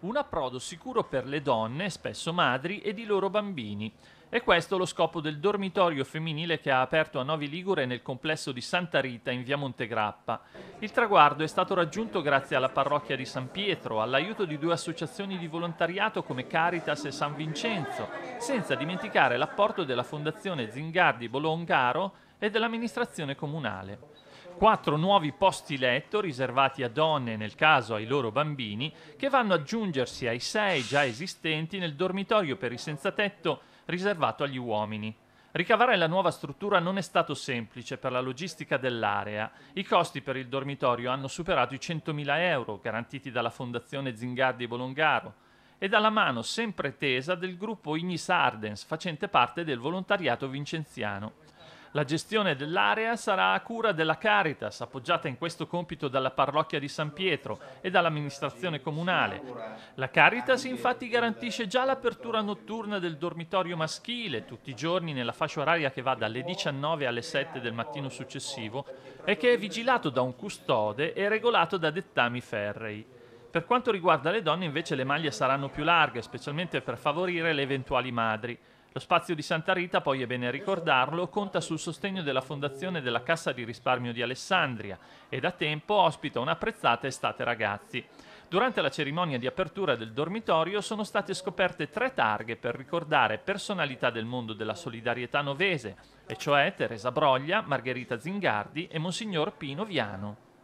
un approdo sicuro per le donne, spesso madri, ed i loro bambini. E questo lo scopo del dormitorio femminile che ha aperto a Novi Ligure nel complesso di Santa Rita in via Montegrappa. Il traguardo è stato raggiunto grazie alla parrocchia di San Pietro, all'aiuto di due associazioni di volontariato come Caritas e San Vincenzo, senza dimenticare l'apporto della Fondazione Zingardi Bolongaro e dell'amministrazione comunale quattro nuovi posti letto riservati a donne, nel caso ai loro bambini, che vanno ad aggiungersi ai sei già esistenti nel dormitorio per i senza tetto riservato agli uomini. Ricavare la nuova struttura non è stato semplice per la logistica dell'area. I costi per il dormitorio hanno superato i 100.000 euro garantiti dalla Fondazione Zingardi Bolongaro e dalla mano sempre tesa del gruppo Ignis Ardens, facente parte del volontariato vincenziano. La gestione dell'area sarà a cura della Caritas, appoggiata in questo compito dalla parrocchia di San Pietro e dall'amministrazione comunale. La Caritas infatti garantisce già l'apertura notturna del dormitorio maschile tutti i giorni nella fascia oraria che va dalle 19 alle 7 del mattino successivo e che è vigilato da un custode e regolato da dettami ferrei. Per quanto riguarda le donne invece le maglie saranno più larghe, specialmente per favorire le eventuali madri. Lo spazio di Santa Rita, poi è bene ricordarlo, conta sul sostegno della Fondazione della Cassa di risparmio di Alessandria e da tempo ospita un'apprezzata estate ragazzi. Durante la cerimonia di apertura del dormitorio sono state scoperte tre targhe per ricordare personalità del mondo della solidarietà novese, e cioè Teresa Broglia, Margherita Zingardi e Monsignor Pino Viano.